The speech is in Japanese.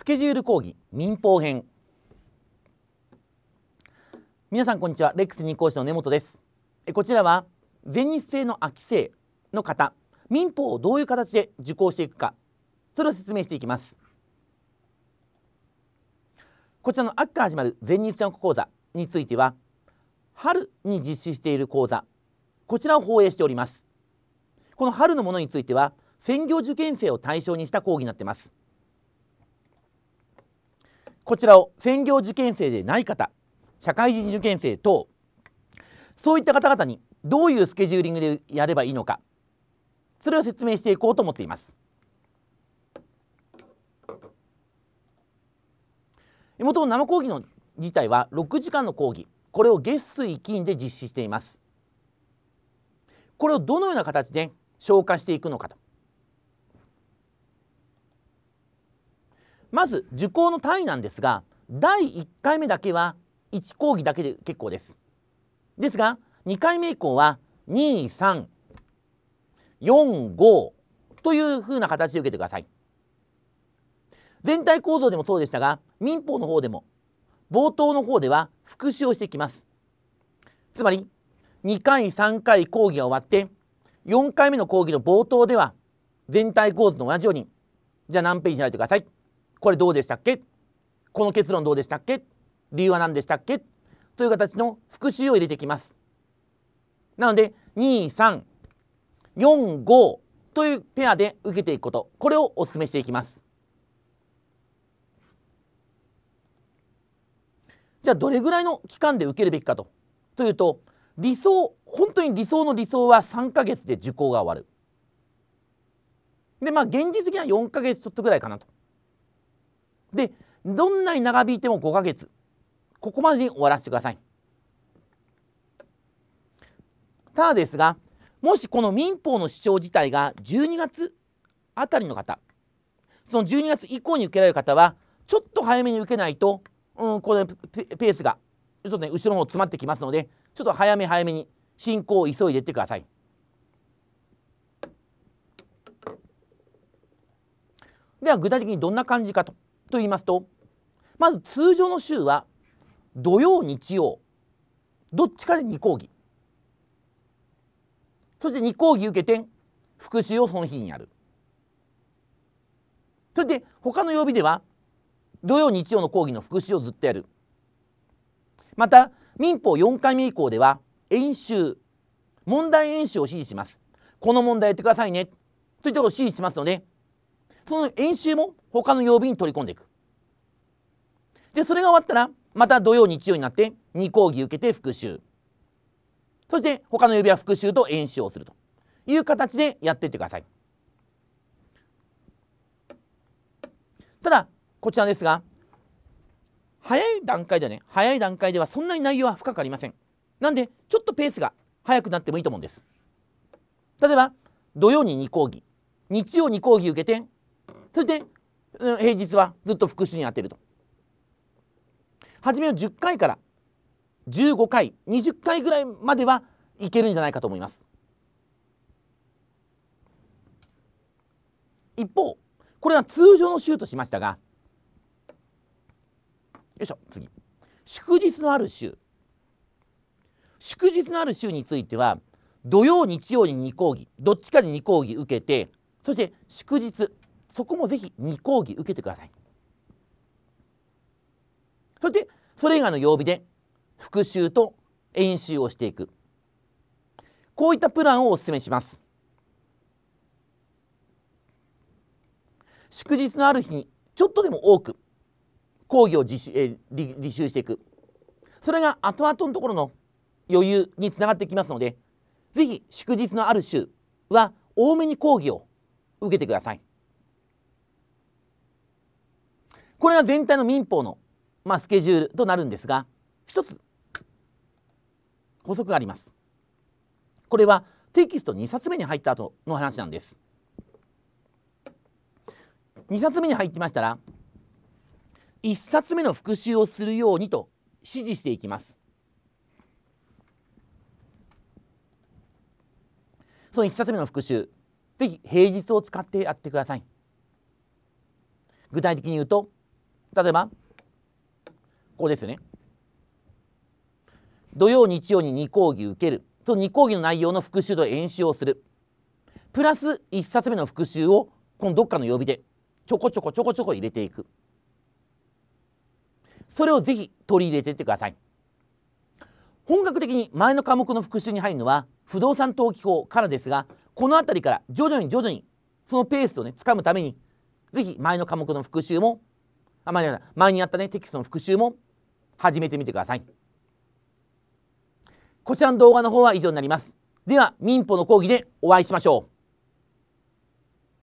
スケジュール講義民法編皆さんこんにちはレックス2講師の根本ですえこちらは前日制の秋生の方民法をどういう形で受講していくかそれを説明していきますこちらの秋から始まる前日制の講座については春に実施している講座こちらを放映しておりますこの春のものについては専業受験生を対象にした講義になってますこちらを専業受験生でない方社会人受験生等そういった方々にどういうスケジューリングでやればいいのかそれを説明していこうと思っています。もともと生講義の自体は6時間の講義これを月水金で実施しています。これをどのような形で消化していくのかとまず受講の単位なんですが第1回目だけは1講義だけで結構ですですが2回目以降は2345というふうな形で受けてください全体構造でもそうでしたが民法の方でも冒頭の方では復習をしていきますつまり2回3回講義が終わって4回目の講義の冒頭では全体構図と同じようにじゃあ何ページにないてくださいこれどうでしたっけこの結論どうでしたっけ理由は何でしたっけという形の復習を入れてきます。なので2345というペアで受けていくことこれをお勧めしていきます。じゃあどれぐらいの期間で受けるべきかとというと理想本当に理想の理想は3か月で受講が終わる。でまあ現実的には4か月ちょっとぐらいかなと。でどんなに長引いても5ヶ月ここまでに終わらせてくださいただですがもしこの民法の主張自体が12月あたりの方その12月以降に受けられる方はちょっと早めに受けないと、うん、このペースがちょっと、ね、後ろの方詰まってきますのでちょっと早め早めに進行を急いでいってください。では具体的にどんな感じかとと言いますとまず通常の週は土曜日曜どっちかで2講義そして2講義受けて復習をその日にやるそして他の曜日では土曜日曜の講義の復習をずっとやるまた民法4回目以降では演習問題演習を指示しますこの問題やってくださいねといったことを指示しますのでその演習も他の曜日に取り込んでいく。で、それが終わったら、また土曜、日曜になって2講義受けて復習。そして他の曜日は復習と演習をするという形でやっていってください。ただ、こちらですが、早い段階ではね、早い段階ではそんなに内容は深くありません。なんで、ちょっとペースが速くなってもいいと思うんです。例えば、土曜に2講義、日曜に講義受けて、そして、平日はずっと復習に当てると。初めの10回から15回20回ぐらいまではいけるんじゃないかと思います。一方これは通常の週としましたがよいしょ次祝日のある週祝日のある週については土曜日曜に2講義どっちかに2講義受けてそして祝日そこもぜひ2講義受けてくださいそしてそれ以外の曜日で復習と演習をしていくこういったプランをお勧めします祝日のある日にちょっとでも多く講義を自習、えー、履修していくそれが後々のところの余裕につながってきますのでぜひ祝日のある週は多めに講義を受けてください。これが全体の民法の、まあ、スケジュールとなるんですが一つ補足がありますこれはテキスト2冊目に入った後の話なんです2冊目に入ってましたら1冊目の復習をするようにと指示していきますその1冊目の復習ぜひ平日を使ってやってください具体的に言うと例えば、ここですね。土曜、日曜に2講義受ける。その2講義の内容の復習と演習をする。プラス1冊目の復習を、このどっかの曜日でちょこちょこちょこちょこ入れていく。それをぜひ取り入れていってください。本格的に前の科目の復習に入るのは不動産登記法からですがこの辺りから徐々に徐々にそのペースをねつかむために是非前の科目の復習もあ間に合前にやったねテキストの復習も始めてみてくださいこちらの動画の方は以上になりますでは民法の講義でお会いしましょう